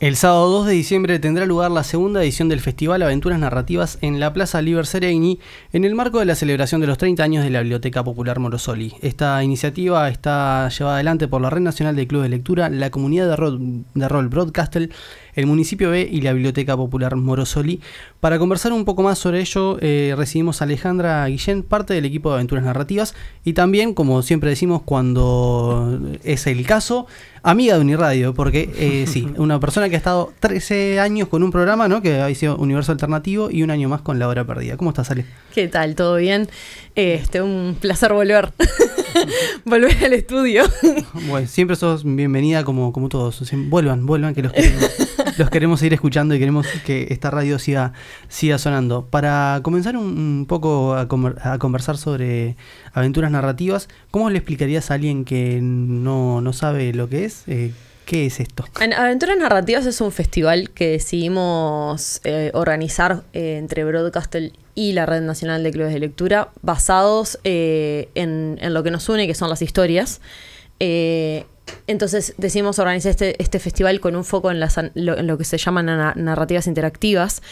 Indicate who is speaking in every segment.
Speaker 1: El sábado 2 de diciembre tendrá lugar la segunda edición del Festival Aventuras Narrativas en la Plaza Liber Sereni, en el marco de la celebración de los 30 años de la Biblioteca Popular Morosoli. Esta iniciativa está llevada adelante por la Red Nacional de Clubes de Lectura, la comunidad de, Rol, de Roll Broadcastle, el municipio B y la Biblioteca Popular Morosoli. Para conversar un poco más sobre ello, eh, recibimos a Alejandra Guillén, parte del equipo de aventuras narrativas, y también, como siempre decimos, cuando es el caso, amiga de Uniradio, porque eh, sí, una persona que ha estado 13 años con un programa, ¿no? Que ha sido Universo Alternativo y un año más con La Hora Perdida. ¿Cómo estás, Ale?
Speaker 2: ¿Qué tal? ¿Todo bien? Este, un placer volver.
Speaker 1: volver al estudio. bueno, siempre sos bienvenida como, como todos. Vuelvan, vuelvan que los queremos. los queremos seguir escuchando y queremos que esta radio siga, sonando. Para comenzar un, poco a, conversar sobre aventuras narrativas, ¿cómo le explicarías a alguien que no, sabe lo que es? Eh, ¿Qué es esto?
Speaker 2: Aventuras Narrativas es un festival que decidimos eh, organizar eh, entre Broadcastle y la Red Nacional de Clubes de Lectura, basados en, en, lo que nos une, que son las historias. Entonces decidimos organizar este, este, festival con un foco en, lo, que se llaman narrativas interactivas,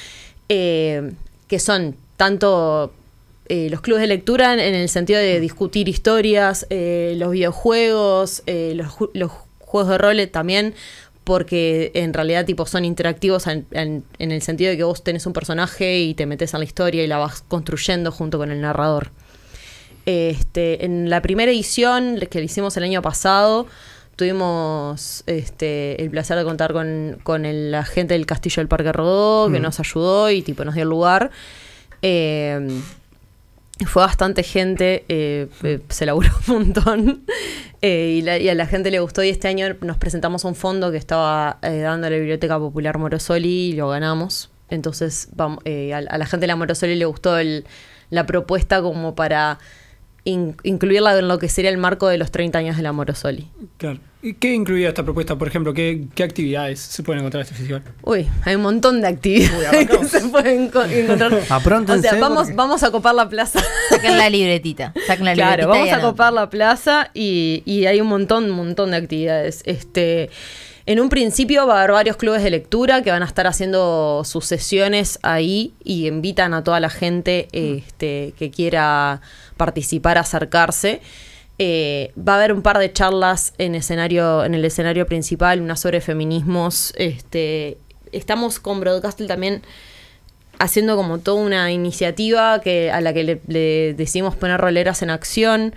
Speaker 2: eh, que son tanto eh, los clubes de lectura en, el sentido de discutir historias, eh, los videojuegos, los, juegos de rol también, porque en realidad tipo son interactivos en, el sentido de que vos tenés un personaje y te metes a la historia y la vas construyendo junto con el narrador. Este, en la primera edición que hicimos el año pasado, tuvimos este, el placer de contar con, la gente del Castillo del Parque Rodó, que mm. nos ayudó y tipo nos dio el lugar. Eh, fue bastante gente, eh, eh, se laburó un montón y, a la gente le gustó y este año nos presentamos a un fondo que estaba dando la Biblioteca Popular Morosoli y lo ganamos. Entonces vamos, a, la gente de la Morosoli le gustó la propuesta como para incluirla en lo que sería el marco de los 30 años del Amorosoli. Claro.
Speaker 3: ¿Y qué incluía esta propuesta? Por ejemplo, ¿qué, qué actividades se pueden encontrar en este festival?
Speaker 2: Uy, hay un montón de actividades se pueden ah, o sea, vamos,
Speaker 4: vamos a copar la plaza. Saquen la libretita. claro, vamos a
Speaker 2: copar la plaza y, hay un montón, un montón de actividades. Este. En un principio va a haber varios clubes de lectura que van a estar haciendo sus sesiones ahí y invitan a toda la gente este, que quiera participar, acercarse. Eh, va a haber un par de charlas en, el escenario principal, una sobre feminismos. Este, estamos con Broadcastle también haciendo como toda una iniciativa que, a la que le, decimos poner roleras en acción,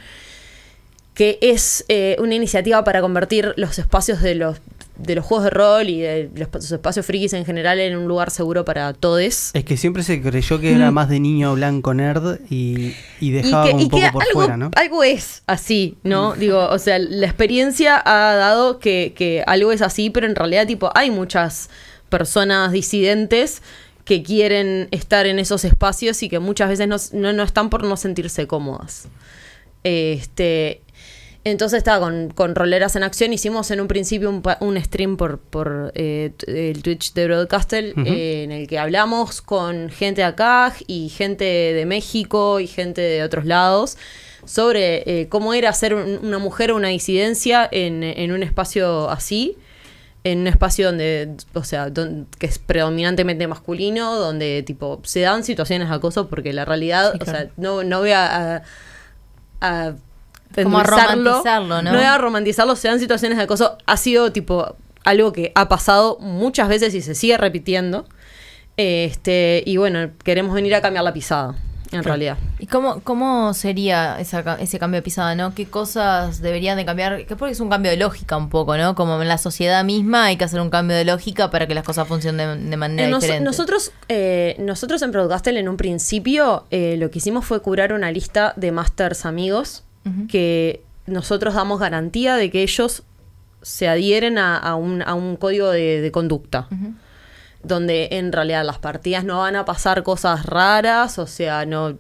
Speaker 2: que es eh, una iniciativa para convertir los espacios de los de los juegos de rol y de los, espacios frikis en general en un lugar seguro para todes.
Speaker 1: Es que siempre se creyó que era mm. más de niño blanco nerd y, y dejaba un poco por algo, fuera, ¿no?
Speaker 2: Algo es así, ¿no? Mm. Digo, o sea, la experiencia ha dado que, algo es así, pero en realidad, tipo, hay muchas personas disidentes que quieren estar en esos espacios y que muchas veces no, no están por no sentirse cómodas. Este, entonces estaba con, con, Roleras en Acción. Hicimos en un principio un, stream por, por eh, el Twitch de Broadcastle eh, en el que hablamos con gente acá y gente de México y gente de otros lados sobre eh, cómo era ser una mujer o una disidencia en, un espacio así. En un espacio donde, o sea, que es predominantemente masculino, donde tipo se dan situaciones de acoso, porque la realidad, o sea, no, no voy a
Speaker 4: como romantizarlo, ¿no? No era
Speaker 2: romantizarlo, sean situaciones de acoso. Ha sido tipo algo que ha pasado muchas veces y se sigue repitiendo. Este, y bueno, queremos venir a cambiar la
Speaker 4: pisada, en realidad. ¿Y cómo, cómo sería ese cambio de pisada, no? ¿Qué cosas deberían de cambiar? Que porque es un cambio de lógica un poco, ¿no? Como en la sociedad misma hay que hacer un cambio de lógica para que las cosas funcionen de, manera diferente.
Speaker 2: Nosotros, eh, nosotros en Broadcastle, en un principio eh, lo que hicimos fue curar una lista de masters amigos que nosotros damos garantía de que ellos se adhieren a, un, código de, conducta. Donde en realidad las partidas no van a pasar cosas raras, o sea, no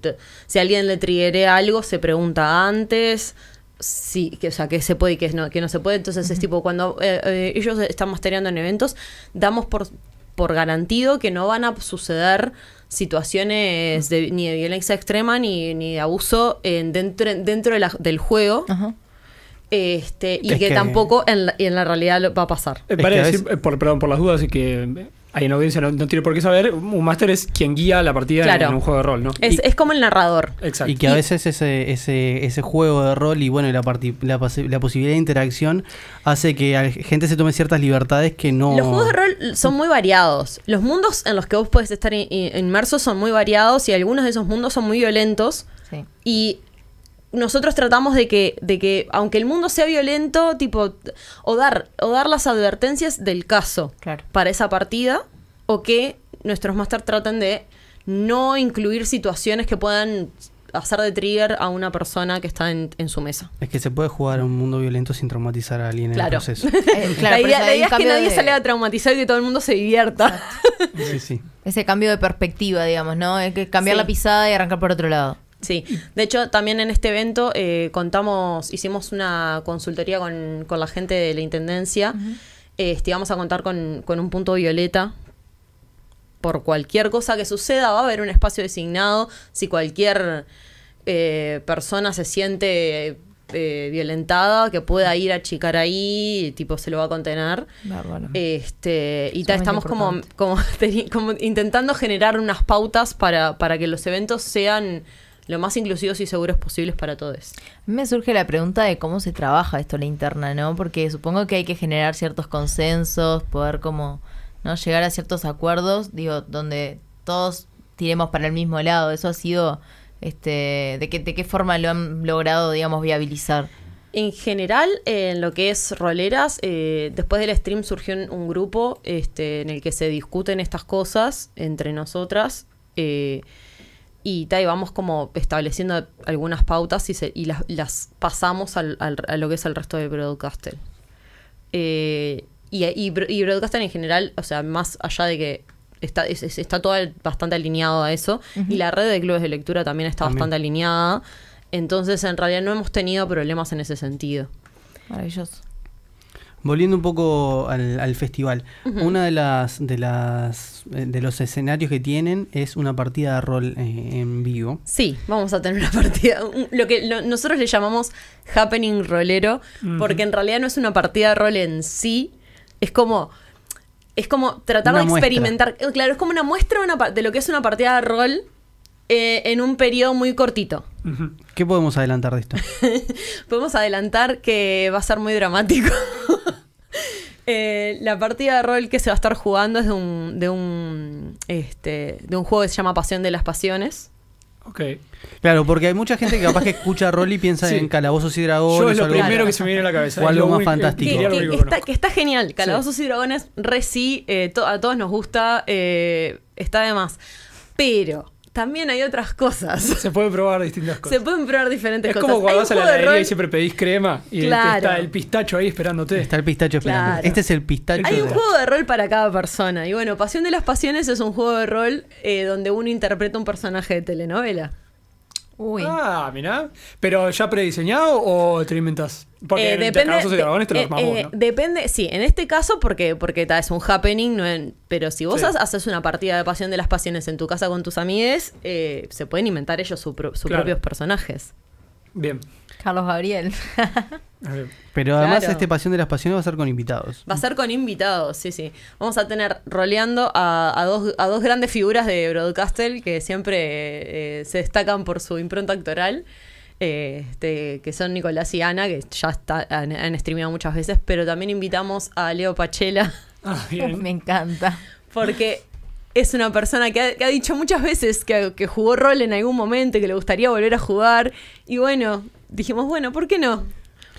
Speaker 2: si alguien le triguere algo, se pregunta antes, sí, que, o sea, que se puede y que no, que no se puede. Entonces es tipo, cuando eh, eh, ellos están mastereando en eventos, damos por, por garantido que no van a suceder situaciones ni de violencia extrema ni, de abuso en, dentro, dentro del juego. Este, y que, tampoco en la, en la realidad va a pasar. Eh, eh,
Speaker 3: perdón por las dudas, y que eh, hay una audiencia, no, tiene por qué saber, un máster es quien guía la partida en, un juego de
Speaker 1: rol, ¿no? Es,
Speaker 2: como el narrador. Exacto. Y que a veces
Speaker 1: ese, juego de rol y bueno, la, la, posibilidad de interacción hace que la gente se tome ciertas libertades que no... Los juegos de
Speaker 2: rol son muy variados. Los mundos en los que vos puedes estar en inmersos son muy variados y algunos de esos mundos son muy violentos. Sí. Y nosotros tratamos de que, de que, aunque el mundo sea violento, tipo, o dar, o dar las advertencias del caso para esa partida, o que nuestros máster traten de no incluir situaciones que puedan hacer de trigger a una persona que está en, su mesa.
Speaker 1: Es que se puede jugar a un mundo violento sin traumatizar a alguien en el proceso.
Speaker 4: Eh, eh, la idea, es que nadie salga traumatizado traumatizar y que todo el mundo se divierta. Ese cambio de perspectiva, digamos, ¿no? Es que cambiar la pisada y arrancar por otro lado. Sí, de hecho también en este evento eh, contamos, hicimos
Speaker 2: una consultoría con, la gente de la Intendencia. vamos eh, este, a contar con, con un punto violeta por cualquier cosa que suceda, va a haber un espacio designado. Si cualquier eh, persona se siente violentada, que pueda ir a chicar ahí, tipo se lo va a contener. Este, y estamos como, como, intentando generar unas pautas para, para que los eventos sean lo más inclusivos y seguros posibles para todos.
Speaker 4: Me surge la pregunta de cómo se trabaja esto la interna, ¿no? Porque supongo que hay que generar ciertos consensos, poder como no llegar a ciertos acuerdos, digo, donde todos tiremos para el mismo lado. Eso ha sido este de qué de qué forma lo han logrado, digamos, viabilizar.
Speaker 2: En general, en lo que es roleras, eh, después del stream surgió un grupo este, en el que se discuten estas cosas entre nosotras. Eh, y ahí vamos como estableciendo algunas pautas y, las, pasamos al, a lo que es el resto del Broadcaster. Eh, y, y, en general, o sea, más allá de que está, está todo bastante alineado a eso, y la red de clubes de lectura también está bastante alineada, entonces en realidad no hemos tenido problemas en ese sentido.
Speaker 4: Maravilloso.
Speaker 1: Volviendo un poco al, festival, una de las de las eh, de los escenarios que tienen es una partida de rol eh, en vivo.
Speaker 2: Sí, vamos a tener una partida, lo que nosotros le llamamos happening rolero, porque en realidad no es una partida de rol en sí, es como es como tratar de experimentar, eh, claro, es como una muestra de lo que es una partida de rol en un periodo muy cortito.
Speaker 1: ¿Qué podemos adelantar de esto?
Speaker 2: podemos adelantar que va a ser muy dramático. Eh, la partida de rol que se va a estar jugando es de un, de un, este, de un juego que se llama Pasión de las Pasiones.
Speaker 1: Ok. Claro, porque hay mucha gente que capaz que escucha rol y piensa en calabozos y dragones. Yo es lo
Speaker 3: primero que se me viene a la cabeza. más
Speaker 2: fantástico. Que, está, genial. Calabozos y dragones, re sí, eh, a todos nos gusta, eh, está de más. Pero también hay otras cosas. Se pueden probar distintas cosas. Se pueden probar diferentes cosas. Es como cuando vas a la heladería y
Speaker 3: siempre pedís crema y está el pistacho ahí esperándote. Está el pistacho esperando. Este es el pistacho. Hay un juego
Speaker 2: de rol para cada persona. Y bueno, Pasión de las Pasiones es un juego de rol eh, donde uno interpreta un personaje de telenovela.
Speaker 3: Ah, mirá. ¿Pero ya prediseñado o te lo inventas? Porque eh, depende, de, eh, eh,
Speaker 2: Depende, sí, en este caso porque, porque es un happening, no pero si vos haces una partida de Pasión de las Pasiones en tu casa con tus amigues, se pueden inventar ellos sus propios personajes. Bien. Carlos Gabriel.
Speaker 1: Pero además este Pasión de las Pasiones va a ser con invitados.
Speaker 2: Va a ser con invitados, sí, sí. Vamos a tener roleando a, dos, a dos, grandes figuras de Broadcastle que siempre eh, se destacan por su impronta actoral, eh, este, que son Nicolás y Ana, que ya está, han, streameado muchas veces, pero también invitamos a Leo Pachela.
Speaker 3: Ah, Me
Speaker 2: encanta. Porque es una persona que ha, dicho muchas veces que, jugó rol en algún momento y que le gustaría volver a jugar. Y bueno, dijimos, bueno, ¿por qué no?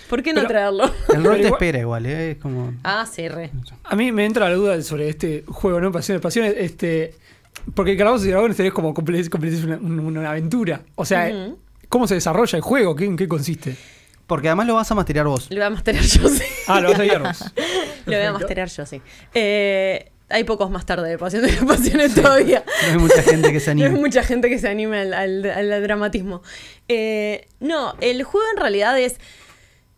Speaker 2: ¿Por qué no traerlo? El rol te espera igual, ¿eh? Ah, sí, re.
Speaker 3: A mí me entra la duda sobre este juego, ¿no? Pasiones, pasiones, este... Porque el Calabozos y Dragones es como una, aventura. O sea, ¿cómo se desarrolla el juego? ¿Qué, ¿En qué consiste? Porque además lo vas a masterear vos.
Speaker 2: Lo voy a masterear yo, sí. Ah, lo vas a guiar vos. lo voy a masterear yo, sí. Eh, hay pocos más tarde de Pasiones todavía. No hay mucha gente que se anime. hay mucha gente que se anime al, dramatismo. Eh, no, el juego en realidad es.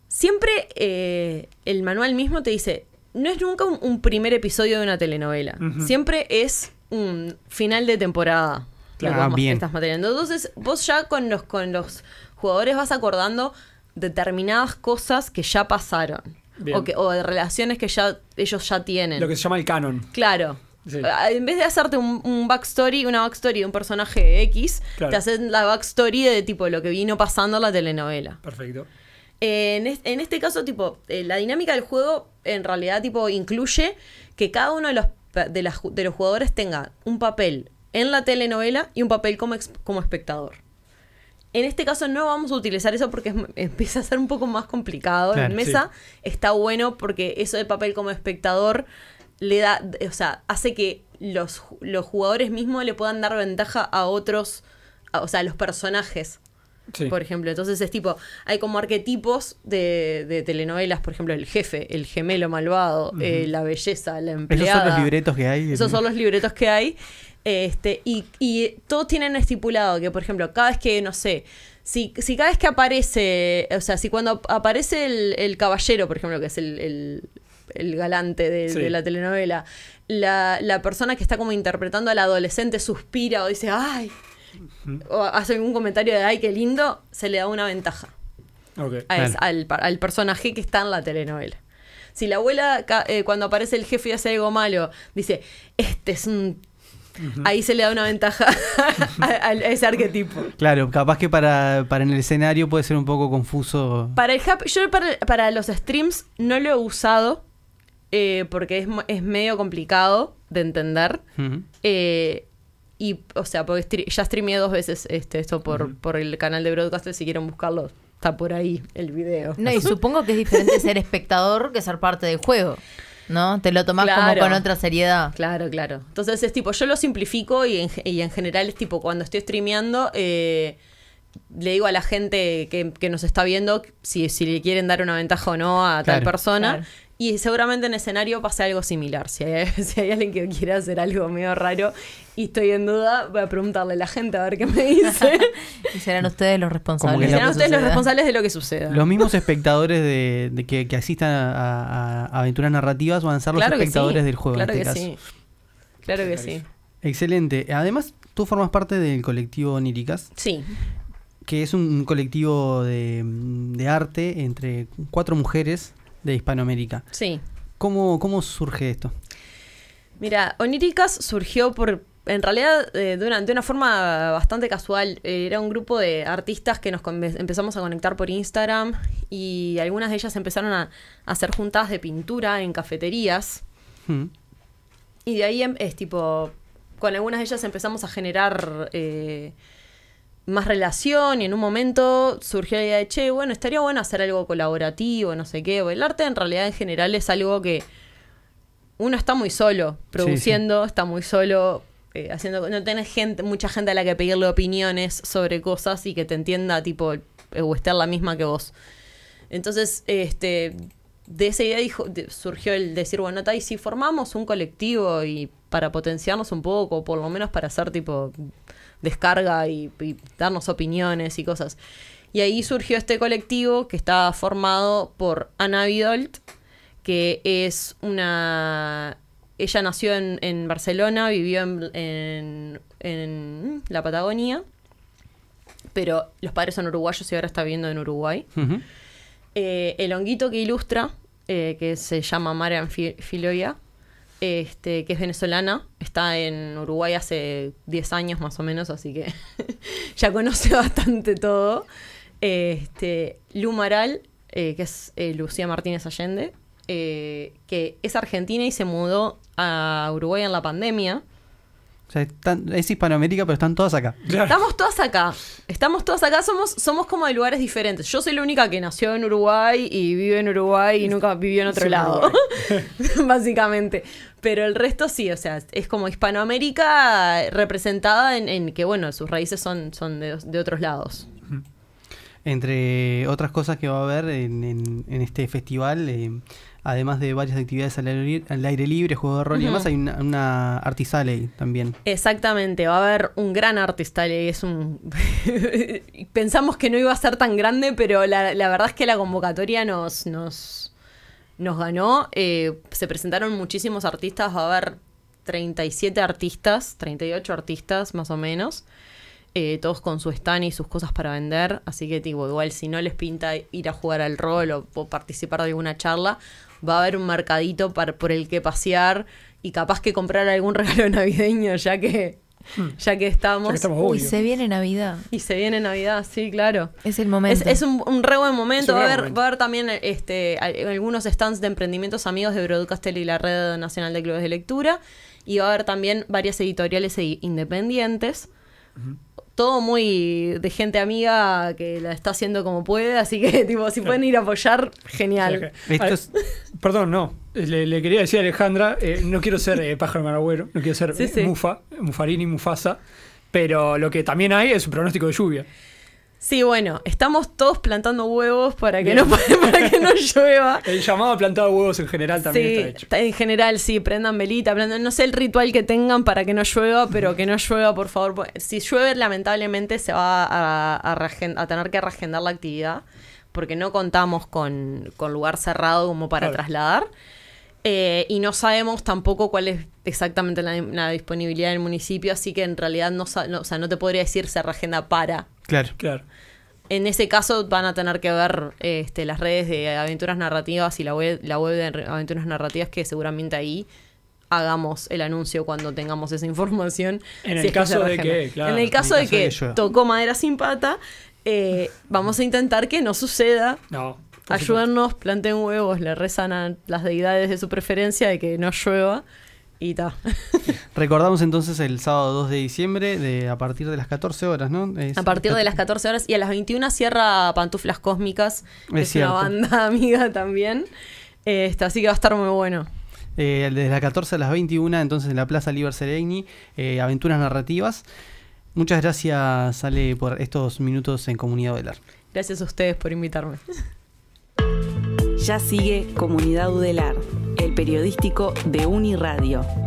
Speaker 2: Siempre eh, el manual mismo te dice. No es nunca un, primer episodio de una telenovela. Siempre es un final de temporada. Claro, ah, bien. Estás manteniendo. Entonces, vos ya con los, con los jugadores vas acordando determinadas cosas que ya pasaron o, de relaciones que ya ellos ya tienen. Lo que
Speaker 3: se llama el canon.
Speaker 2: Claro. Ah, en vez de hacerte un, backstory, una backstory de un personaje X, te hacen la backstory de tipo lo que vino pasando en la telenovela. Perfecto. en, este caso, tipo, eh, la dinámica del juego en realidad tipo incluye que cada uno de los, de, los jugadores tenga un papel en la telenovela y un papel como, como espectador. En este caso no vamos a utilizar eso porque empieza a ser un poco más complicado la en mesa. Está bueno porque eso de papel como espectador le da, o sea, hace que los, los jugadores mismos le puedan dar ventaja a otros, o sea, a los personajes. Por ejemplo, entonces es tipo, hay como arquetipos de, telenovelas, por ejemplo, el jefe, el gemelo malvado, eh, la belleza, la empleada. Esos son los
Speaker 1: libretos que hay. Esos son
Speaker 2: los libretos que hay. Este, y, todos tienen estipulado que, por ejemplo, cada vez que, no sé, si, si, cada vez que aparece, o sea, si cuando aparece el, caballero, por ejemplo, que es el, el, galante de, de, la telenovela, la, la persona que está como interpretando al adolescente suspira o dice, ay, o hace algún comentario de ay, qué lindo, se le da una ventaja al, personaje que está en la telenovela. Si la abuela, eh, cuando aparece el jefe y hace algo malo, dice, este es un ahí se le da una ventaja a, ese arquetipo.
Speaker 1: Claro, capaz que para, en el escenario puede ser un poco confuso.
Speaker 2: Para el yo para, los streams no lo he usado eh, porque es, medio complicado de entender. Y, o sea, porque ya streameé dos veces este, esto por, por el canal de Broadcaster, si quieren buscarlo, está por ahí el video. No, y supongo
Speaker 4: que es diferente ser espectador que ser parte del juego. ¿No? Te lo tomás como con otra seriedad. Claro, claro.
Speaker 2: Entonces es tipo, yo lo simplifico y en, general es tipo, cuando estoy streameando, eh, le digo a la gente que, que nos está viendo si, si, le quieren dar una ventaja o no a tal persona. Claro. Y seguramente en escenario pase algo similar. Si hay, si hay, alguien que quiera hacer algo medio raro y estoy en duda, voy a preguntarle a la gente a ver qué me
Speaker 4: dice. y serán ustedes los responsables. serán ustedes los responsables de lo que suceda.
Speaker 1: Los mismos espectadores de, que, asistan a, aventuras narrativas van a ser los espectadores del juego. Claro este que sí.
Speaker 2: Claro que sí.
Speaker 1: Excelente. Además, tú formas parte del colectivo Oníricas. Sí que es un colectivo de, arte entre cuatro mujeres de Hispanoamérica. Sí. ¿Cómo, cómo surge esto?
Speaker 2: Mira, Oníricas surgió por, en realidad eh, de, una, forma bastante casual. Eh, era un grupo de artistas que nos empezamos a conectar por Instagram y algunas de ellas empezaron a, hacer juntadas de pintura en cafeterías. Hmm. Y de ahí em, es tipo, con algunas de ellas empezamos a generar... Eh, más relación y en un momento surgió la idea de, che, bueno, estaría bueno hacer algo colaborativo, no sé qué. El arte en realidad en general es algo que uno está muy solo produciendo, está muy solo eh, haciendo... No tenés gente, mucha gente a la que pedirle opiniones sobre cosas y que te entienda, tipo, eh, o estar la misma que vos. Entonces, este, de esa idea dijo, surgió el decir, bueno, y si formamos un colectivo y para potenciarnos un poco, por lo menos para hacer tipo descarga y, darnos opiniones y cosas. Y ahí surgió este colectivo que está formado por Ana Vidolt, que es una... Ella nació en, Barcelona, vivió en, la Patagonia, pero los padres son uruguayos y ahora está viviendo en Uruguay. Eh, el honguito que ilustra, eh, que se llama Marian Filoia, este, que es venezolana, está en Uruguay hace 10 años más o menos, así que ya conoce bastante todo. Este, Lu Maral, eh, que es eh, Lucía Martínez Allende, eh, que es argentina y se mudó a Uruguay en la pandemia.
Speaker 1: O sea, es Hispanoamérica, pero están todas acá.
Speaker 2: Estamos todas acá. Estamos todas acá. Somos, somos como de lugares diferentes. Yo soy la única que nació en Uruguay y vive en Uruguay y nunca vivió en otro lado. Básicamente. Pero el resto sí, o sea, es como Hispanoamérica representada en, que, bueno, sus raíces son, son de, otros lados.
Speaker 1: Entre otras cosas que va a haber en, este festival. Eh, además de varias actividades al aire, libre, juego de rol y demás, hay una, una ley también.
Speaker 2: Exactamente, va a haber un gran artistale, Es un... Pensamos que no iba a ser tan grande, pero la, verdad es que la convocatoria nos, nos, nos ganó. Eh, se presentaron muchísimos artistas, va a haber 37 artistas, 38 artistas más o menos. Eh, todos con su stand y sus cosas para vender. Así que, igual si no les pinta ir a jugar al rol o participar de alguna charla, va a haber un mercadito por el que pasear y capaz que comprar algún regalo navideño, ya que hmm. ya que estamos. Ya se viene Navidad. Y se viene Navidad, sí, claro. Es el momento. Es, un, re buen momento. Va a, haber, va a haber también este, algunos stands de emprendimientos amigos de Broadcastel y la Red Nacional de Clubes de Lectura. Y va a haber también varias editoriales e independientes todo muy de gente amiga que la está haciendo como puede, así que tipo, si pueden ir a apoyar, genial.
Speaker 3: perdón, no. Le, quería decir a Alejandra, eh, no quiero ser eh, pájaro maragüero, no quiero ser eh, Mufa, Mufarini, Mufasa, pero lo que también hay es un pronóstico de lluvia.
Speaker 2: Sí, bueno, estamos todos plantando huevos para que, no, para
Speaker 3: llueva. El llamado a plantar huevos en general también está
Speaker 2: hecho. En general, sí, prendan velita, no sé el ritual que tengan para que no llueva, pero que no llueva, por favor. Pues, si llueve, lamentablemente se va a, tener que reagendar la actividad, porque no contamos con, lugar cerrado como para trasladar. Eh, y no sabemos tampoco cuál es exactamente la, disponibilidad del municipio, así que en realidad no, no, no te podría decir se reagenda para Claro. Claro. En ese caso van a tener que ver este, las redes de aventuras narrativas y la web, la web de aventuras narrativas que seguramente ahí hagamos el anuncio cuando tengamos esa información. En el caso de que, En el caso, de, que, tocó madera sin pata, eh, vamos a intentar que no suceda. No. Ayúdennos, planten huevos, le rezan a las deidades de su preferencia de que no llueva. Y ta.
Speaker 1: Recordamos entonces el sábado 2 de diciembre de a partir de las 14 horas, ¿no?
Speaker 2: a partir de las 14 horas y a las 21 cierra Pantuflas Cósmicas, es, una banda amiga también. Este, así que va a estar muy bueno.
Speaker 1: Eh, desde las 14 a las 21, entonces en la Plaza Liber Sereni, eh, Aventuras Narrativas. Muchas gracias, Ale, por estos minutos en Comunidad Udelar
Speaker 2: Gracias a ustedes por invitarme.
Speaker 4: Ya sigue Comunidad Udelar el periodístico de Uniradio.